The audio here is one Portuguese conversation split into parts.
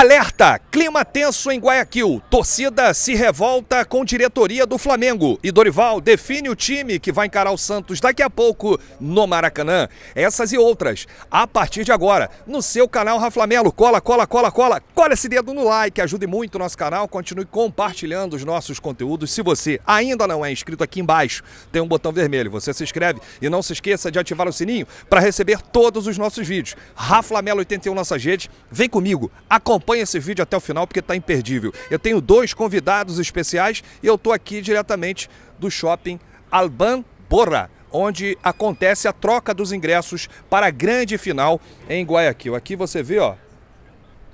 Alerta! Clima tenso em Guayaquil. Torcida se revolta com diretoria do Flamengo. E Dorival define o time que vai encarar o Santos daqui a pouco no Maracanã. Essas e outras, a partir de agora, no seu canal Raflamelo. Cola, cola, cola, cola. Cola esse dedo no like, ajude muito o nosso canal. Continue compartilhando os nossos conteúdos. Se você ainda não é inscrito aqui embaixo, tem um botão vermelho. Você se inscreve e não se esqueça de ativar o sininho para receber todos os nossos vídeos. Raflamelo 81 nossa gente, Vem comigo, acompanhe Acompanhe esse vídeo até o final porque está imperdível. Eu tenho dois convidados especiais e eu estou aqui diretamente do shopping Alban Borra onde acontece a troca dos ingressos para a grande final em Guayaquil. Aqui você vê, ó,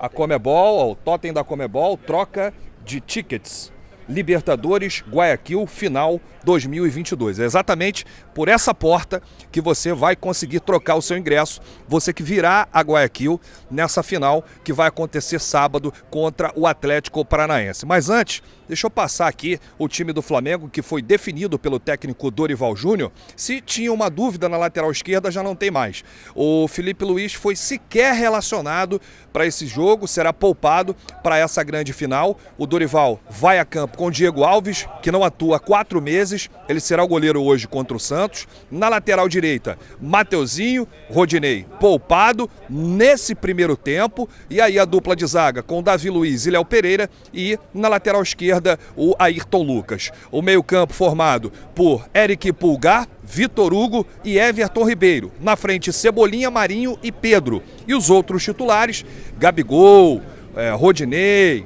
a Comebol, ó, o totem da Comebol, troca de tickets. Libertadores Guayaquil Final 2022. É exatamente por essa porta que você vai conseguir trocar o seu ingresso, você que virá a Guayaquil nessa final que vai acontecer sábado contra o Atlético Paranaense. Mas antes, deixa eu passar aqui o time do Flamengo que foi definido pelo técnico Dorival Júnior. Se tinha uma dúvida na lateral esquerda, já não tem mais. O Felipe Luiz foi sequer relacionado para esse jogo, será poupado para essa grande final. O Dorival vai a campo campo com o Diego Alves, que não atua há quatro meses. Ele será o goleiro hoje contra o Santos. Na lateral direita, Mateuzinho, Rodinei poupado nesse primeiro tempo. E aí a dupla de zaga com Davi Luiz e Léo Pereira. E na lateral esquerda, o Ayrton Lucas. O meio-campo formado por Eric Pulgar, Vitor Hugo e Everton Ribeiro. Na frente, Cebolinha, Marinho e Pedro. E os outros titulares, Gabigol. Eh, Rodinei,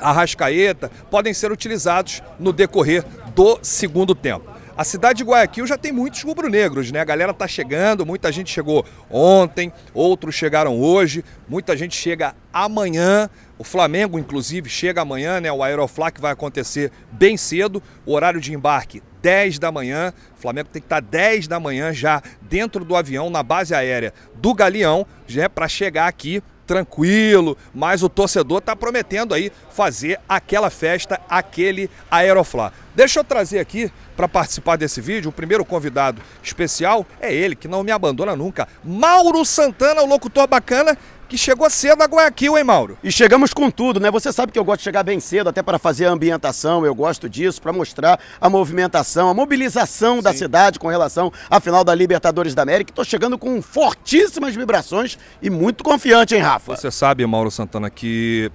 Arrascaeta, podem ser utilizados no decorrer do segundo tempo. A cidade de Guayaquil já tem muitos rubro-negros, né? A galera tá chegando, muita gente chegou ontem, outros chegaram hoje, muita gente chega amanhã. O Flamengo, inclusive, chega amanhã, né? O Aeroflac vai acontecer bem cedo, o horário de embarque 10 da manhã. O Flamengo tem que tá estar 10 da manhã já dentro do avião, na base aérea do Galeão, já é para chegar aqui tranquilo, mas o torcedor está prometendo aí fazer aquela festa, aquele Aeroflá. Deixa eu trazer aqui para participar desse vídeo, o primeiro convidado especial é ele, que não me abandona nunca, Mauro Santana, o locutor bacana, que chegou cedo a Guayaquil, é hein, Mauro? E chegamos com tudo, né? Você sabe que eu gosto de chegar bem cedo, até para fazer a ambientação, eu gosto disso, para mostrar a movimentação, a mobilização Sim. da cidade com relação à final da Libertadores da América. Estou chegando com fortíssimas vibrações e muito confiante, hein, Rafa? Você sabe, Mauro Santana, que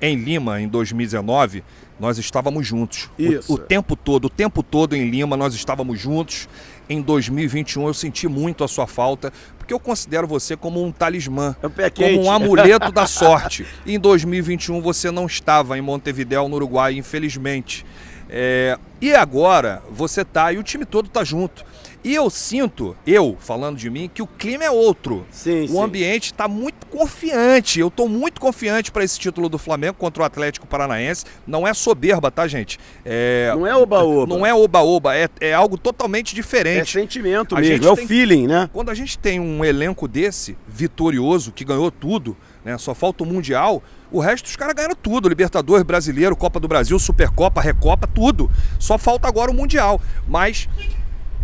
em Lima, em 2019, nós estávamos juntos. Isso. O, o tempo todo, o tempo todo em Lima, nós estávamos juntos. Em 2021 eu senti muito a sua falta, porque eu considero você como um talismã, é como um amuleto da sorte. E em 2021 você não estava em Montevidéu, no Uruguai, infelizmente. É, e agora você tá, e o time todo tá junto. E eu sinto, eu falando de mim, que o clima é outro. Sim, o sim. ambiente está muito confiante. Eu estou muito confiante para esse título do Flamengo contra o Atlético Paranaense. Não é soberba, tá, gente? É... Não é oba-oba. Não é oba-oba. É, é algo totalmente diferente. É sentimento a mesmo. É tem... o feeling, né? Quando a gente tem um elenco desse, vitorioso, que ganhou tudo, né? Só falta o Mundial. O resto os caras ganharam tudo: Libertadores, Brasileiro, Copa do Brasil, Supercopa, Recopa, tudo. Só falta agora o Mundial. Mas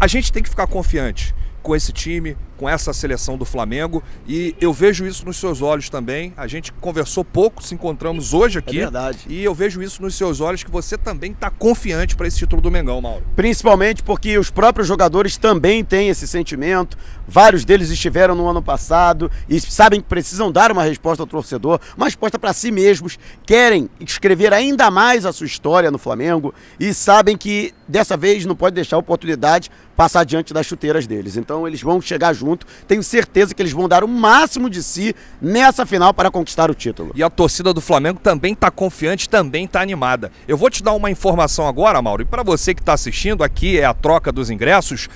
a gente tem que ficar confiante com esse time, com essa seleção do Flamengo e eu vejo isso nos seus olhos também. A gente conversou pouco, se encontramos hoje é aqui. É verdade. E eu vejo isso nos seus olhos que você também está confiante para esse título do Mengão, Mauro. Principalmente porque os próprios jogadores também têm esse sentimento. Vários deles estiveram no ano passado e sabem que precisam dar uma resposta ao torcedor, uma resposta para si mesmos, querem escrever ainda mais a sua história no Flamengo e sabem que dessa vez não pode deixar a oportunidade passar diante das chuteiras deles. Então eles vão chegar juntos junto. Tenho certeza que eles vão dar o máximo de si nessa final para conquistar o título. E a torcida do Flamengo também está confiante, também está animada. Eu vou te dar uma informação agora, Mauro, e para você que está assistindo, aqui é a troca dos ingressos.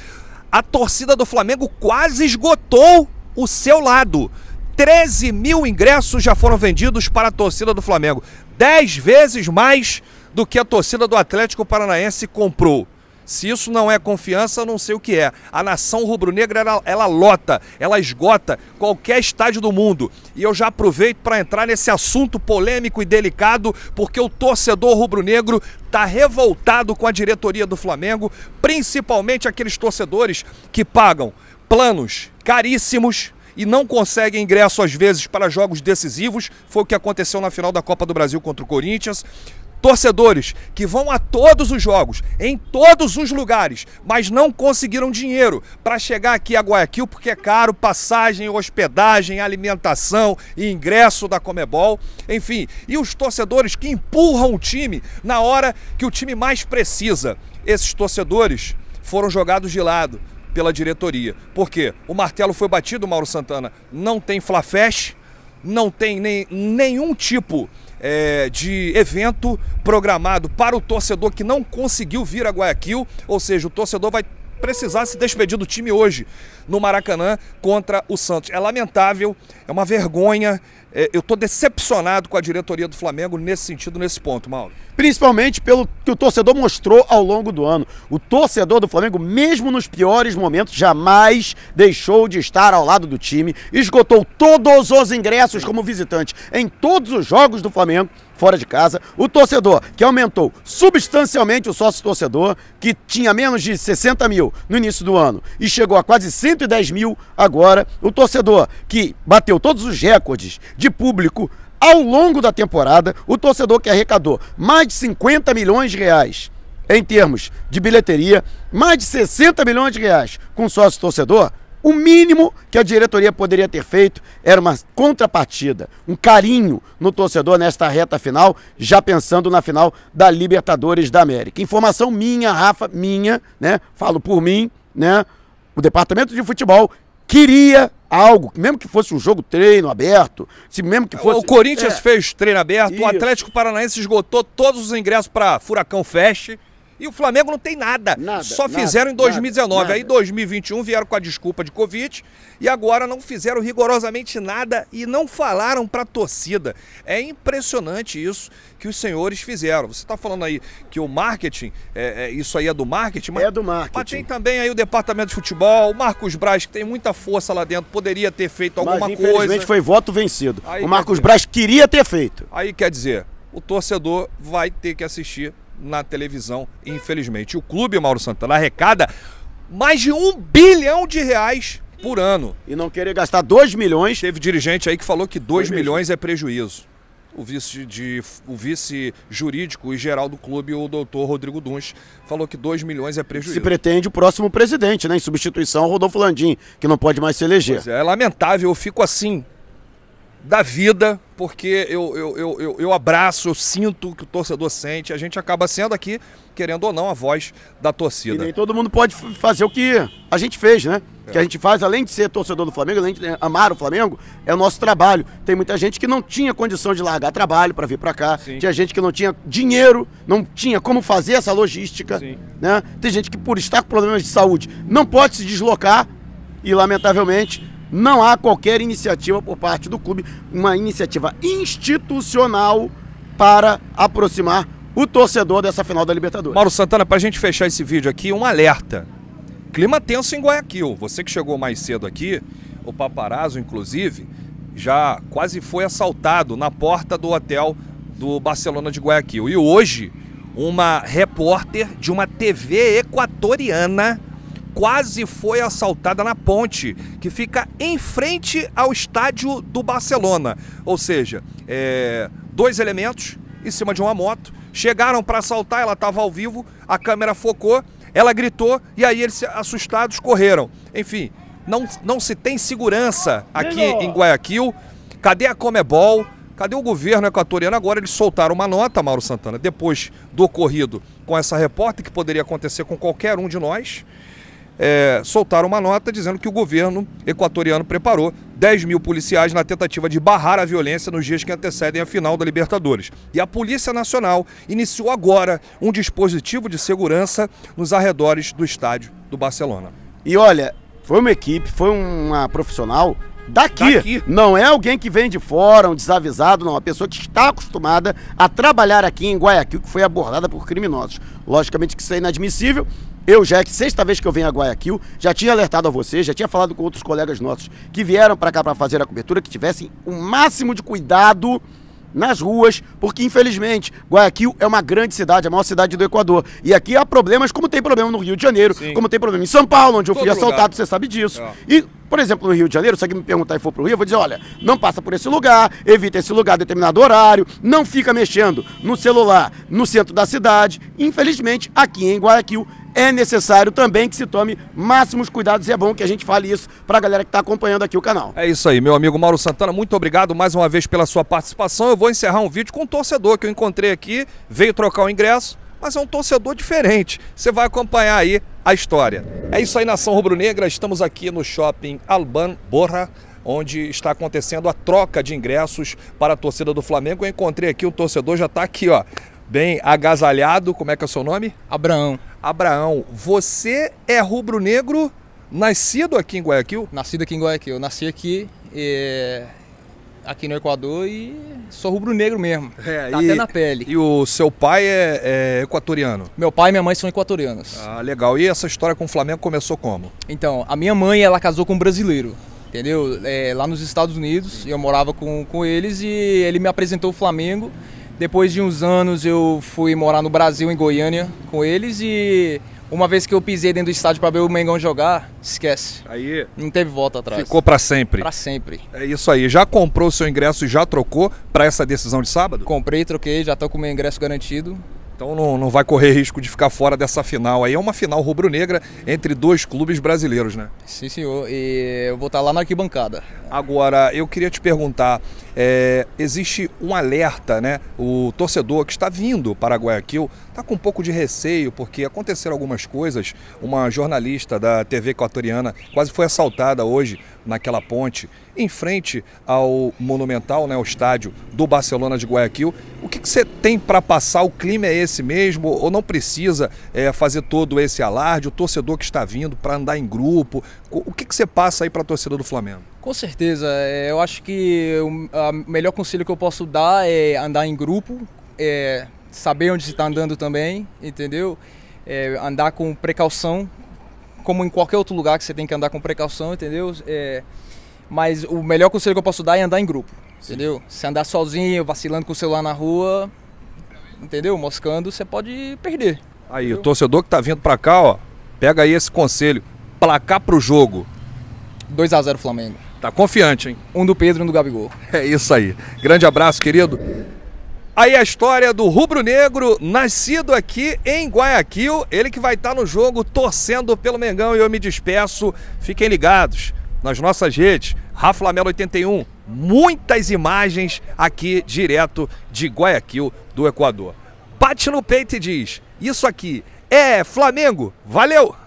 A torcida do Flamengo quase esgotou o seu lado. 13 mil ingressos já foram vendidos para a torcida do Flamengo. 10 vezes mais do que a torcida do Atlético Paranaense comprou. Se isso não é confiança, não sei o que é. A nação rubro-negra, ela, ela, lota, ela esgota qualquer estádio do mundo. E eu já aproveito para entrar nesse assunto polêmico e delicado, porque o torcedor rubro-negro está revoltado com a diretoria do Flamengo, principalmente aqueles torcedores que pagam planos caríssimos e não conseguem ingresso às vezes para jogos decisivos. Foi o que aconteceu na final da Copa do Brasil contra o Corinthians torcedores que vão a todos os jogos, em todos os lugares, mas não conseguiram dinheiro para chegar aqui a Guayaquil porque é caro passagem, hospedagem, alimentação e ingresso da Comebol, enfim, e os torcedores que empurram o time na hora que o time mais precisa. Esses torcedores foram jogados de lado pela diretoria. porque O martelo foi batido, Mauro Santana. Não tem Flafesh, não tem nem, nenhum tipo é, de evento programado para o torcedor que não conseguiu vir a Guayaquil, ou seja, o torcedor vai precisar se despedir do time hoje no Maracanã contra o Santos. É lamentável, é uma vergonha. É, eu estou decepcionado com a diretoria do Flamengo nesse sentido, nesse ponto, Mauro. Principalmente pelo que o torcedor mostrou ao longo do ano. O torcedor do Flamengo, mesmo nos piores momentos, jamais deixou de estar ao lado do time, esgotou todos os ingressos como visitante em todos os jogos do Flamengo fora de casa. O torcedor, que aumentou substancialmente o sócio-torcedor, que tinha menos de 60 mil no início do ano e chegou a quase 110 mil agora. O torcedor, que bateu todos os recordes de público ao longo da temporada, o torcedor que arrecadou mais de 50 milhões de reais em termos de bilheteria, mais de 60 milhões de reais com sócio torcedor, o mínimo que a diretoria poderia ter feito era uma contrapartida, um carinho no torcedor nesta reta final, já pensando na final da Libertadores da América. Informação minha, Rafa, minha, né? Falo por mim, né? O departamento de futebol queria algo, mesmo que fosse um jogo treino aberto, se mesmo que fosse... O Corinthians é. fez treino aberto, Isso. o Atlético Paranaense esgotou todos os ingressos para Furacão Fest. E o Flamengo não tem nada. nada Só nada, fizeram em 2019. Nada, Aí em 2021 vieram com a desculpa de Covid e agora não fizeram rigorosamente nada e não falaram para a torcida. É impressionante isso que os senhores fizeram. Você está falando aí que o marketing, é, é, isso aí é do marketing, mas, é do marketing. Mas tem também aí o departamento de futebol, o Marcos Braz, que tem muita força lá dentro, poderia ter feito alguma mas, coisa. Infelizmente foi voto vencido. Aí, o Marcos Braz queria ter feito. Aí quer dizer, o torcedor vai ter que assistir na televisão, infelizmente. O clube Mauro Santana arrecada mais de um bilhão de reais por ano. E não querer gastar 2 milhões. Teve dirigente aí que falou que 2 milhões é prejuízo. O vice, de, o vice jurídico e geral do clube, o doutor Rodrigo Duns, falou que 2 milhões é prejuízo. Se pretende o próximo presidente, né? Em substituição ao Rodolfo Landim, que não pode mais se eleger. Pois é, é lamentável, eu fico assim, da vida, porque eu, eu, eu, eu, abraço, eu sinto o que o torcedor sente. A gente acaba sendo aqui, querendo ou não, a voz da torcida. E nem todo mundo pode fazer o que a gente fez, né? é. que a é. gente faz, além de ser torcedor do Flamengo, além de né, amar o Flamengo, é o nosso trabalho. Tem muita gente que não tinha condição de largar trabalho para vir para cá. Sim. Tinha gente que não tinha dinheiro, não tinha como fazer essa logística. Né? Tem gente que, por estar com problemas de saúde, não pode se deslocar e, lamentavelmente, não há qualquer iniciativa por parte do clube, uma iniciativa institucional para aproximar o torcedor dessa final da Libertadores. Mauro Santana, para a gente fechar esse vídeo aqui, um alerta. Clima tenso em Guayaquil. Você que chegou mais cedo aqui, o paparazzo, inclusive, já quase foi assaltado na porta do hotel do Barcelona de Guayaquil. E hoje, uma repórter de uma TV equatoriana quase foi assaltada na ponte, que fica em frente ao estádio do Barcelona. Ou seja, é, dois elementos em cima de uma moto chegaram para assaltar, ela estava ao vivo, a câmera focou, ela gritou e aí eles, assustados, correram. Enfim, não, não se tem segurança aqui em Guayaquil. Cadê a Comebol? Cadê o governo equatoriano? Agora eles soltaram uma nota, Mauro Santana, depois do ocorrido com essa repórter, que poderia acontecer com qualquer um de nós é, soltaram uma nota dizendo que o governo equatoriano preparou 10 mil policiais na tentativa de barrar a violência nos dias que antecedem a final da Libertadores. E a Polícia Nacional iniciou agora um dispositivo de segurança nos arredores do estádio do Barcelona. E olha, foi uma equipe, foi uma profissional Daqui. daqui. Não é alguém que vem de fora, um desavisado, não. Uma pessoa que está acostumada a trabalhar aqui em Guayaquil, que foi abordada por criminosos. Logicamente que isso é inadmissível. Eu já sexta vez que eu venho a Guayaquil, já tinha alertado a você, já tinha falado com outros colegas nossos que vieram para cá para fazer a cobertura que tivessem o máximo de cuidado nas ruas, porque infelizmente Guayaquil é uma grande cidade, a maior cidade do Equador. E aqui há problemas, como tem problema no Rio de Janeiro, Sim. como tem problema em São Paulo, onde eu Todo fui assaltado, lugar. você sabe disso. É. E, por exemplo, no Rio de Janeiro, se alguém me perguntar e for pro Rio, eu vou dizer: olha, não passa por esse lugar, evita esse lugar a determinado horário, não fica mexendo no celular no centro da cidade. Infelizmente, aqui em Guayaquil é necessário também que se tome máximos cuidados e é bom que a gente fale isso para a galera que está acompanhando aqui o canal. É isso aí, meu amigo Mauro Santana, muito obrigado mais uma vez pela sua participação. Eu vou encerrar um vídeo com um torcedor que eu encontrei aqui, veio trocar o ingresso, mas é um torcedor diferente. Você vai acompanhar aí a história. É isso aí, Nação Rubro-Negra, estamos aqui no Shopping Alban Borra, onde está acontecendo a troca de ingressos para a torcida do Flamengo. Eu encontrei aqui o torcedor, já está aqui, ó, bem agasalhado. Como é que é o seu nome? Abraão. Abraão, você é rubro-negro nascido aqui em Guayaquil? Nascido aqui em Guayaquil. Eu nasci aqui, é, aqui no Equador e sou rubro-negro mesmo. É, tá e, até na pele. E o seu pai é, é, equatoriano? Meu pai e minha mãe são equatorianos. Ah, legal. E essa história com o Flamengo começou como? Então, a minha mãe, ela casou com um brasileiro. Entendeu? É, lá nos Estados Unidos, eu morava com, com eles e ele me apresentou o Flamengo. Depois de uns anos eu fui morar no Brasil, em Goiânia, com eles e uma vez que eu pisei dentro do estádio para ver o Mengão jogar, esquece. Aí. Não teve volta atrás. Ficou para sempre. Para sempre. É isso aí. Já comprou o seu ingresso e já trocou para essa decisão de sábado? Comprei, troquei, já tô com o meu ingresso garantido. Então não, não vai correr risco de ficar fora dessa final aí. É uma final rubro-negra entre dois clubes brasileiros, né? Sim, senhor. E eu vou estar tá lá na arquibancada. Agora, eu queria te perguntar, é, existe um alerta, né? O torcedor que está vindo para Guayaquil está com um pouco de receio, porque aconteceram algumas coisas. Uma jornalista da TV equatoriana quase foi assaltada hoje naquela ponte, em frente ao Monumental, né, o estádio do Barcelona de Guayaquil. O que, você tem para passar? O clima é esse mesmo? Ou não precisa é, fazer todo esse alarde? O torcedor que está vindo para andar em grupo? O que, que você passa aí para a torcida do Flamengo? Com certeza. Eh, eu acho que o melhor conselho que eu posso dar é andar em grupo, é saber onde se está andando também, entendeu? É andar com precaução, como em qualquer outro lugar que você tem que andar com precaução, entendeu? É, mas o melhor conselho que eu posso dar é andar em grupo, Sim. entendeu? Se andar sozinho, vacilando com o celular na rua, entendeu? Moscando, você pode perder. Aí, entendeu? o torcedor que tá vindo para cá, ó, pega aí esse conselho. Placar pro jogo. 2 a 0 Flamengo. Tá confiante, hein? Um do Pedro e um do Gabigol. É isso aí. Grande abraço, querido. Aí a história do rubro-negro, nascido aqui em Guayaquil, ele que vai estar no jogo torcendo pelo Mengão e eu me despeço. Fiquem ligados nas nossas redes, Rafa Lamelo 81, muitas imagens aqui direto de Guayaquil, do Equador. Bate no peito e diz: Isso aqui é Flamengo. Valeu!